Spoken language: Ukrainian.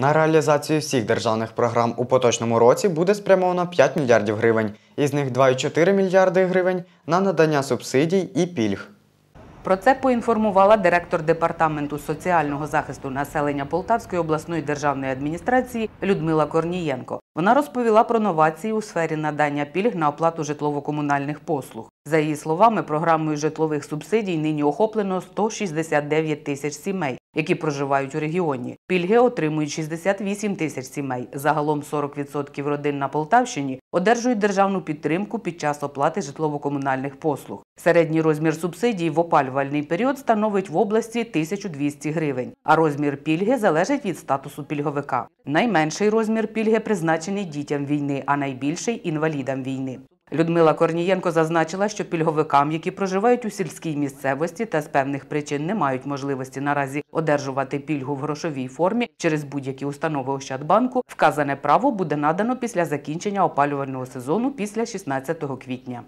На реалізацію всіх державних програм у поточному році буде спрямовано 5 мільярдів гривень, із них 2,4 мільярди гривень на надання субсидій і пільг. Про це поінформувала директор департаменту соціального захисту населення Полтавської обласної державної адміністрації Людмила Корнієнко. Вона розповіла про новації у сфері надання пільг на оплату житлово-комунальних послуг. За її словами, програмою житлових субсидій нині охоплено 169 тисяч сімей, які проживають у регіоні. Пільги отримують 68 тисяч сімей. Загалом 40% родин на Полтавщині одержують державну підтримку під час оплати житлово-комунальних послуг. Середній розмір субсидій в опалювальний період становить в області 1200 гривень, а розмір пільги залежить від статусу пільговика. Найменший розмір пільги призначений призначений дітям війни, а найбільший інвалідам війни. Людмила Корнієнко зазначила, що пільговикам, які проживають у сільській місцевості та з певних причин не мають можливості наразі одержувати пільгу в грошовій формі через будь-які установи Ощадбанку, вказане право буде надано після закінчення опалювального сезону після 16 квітня.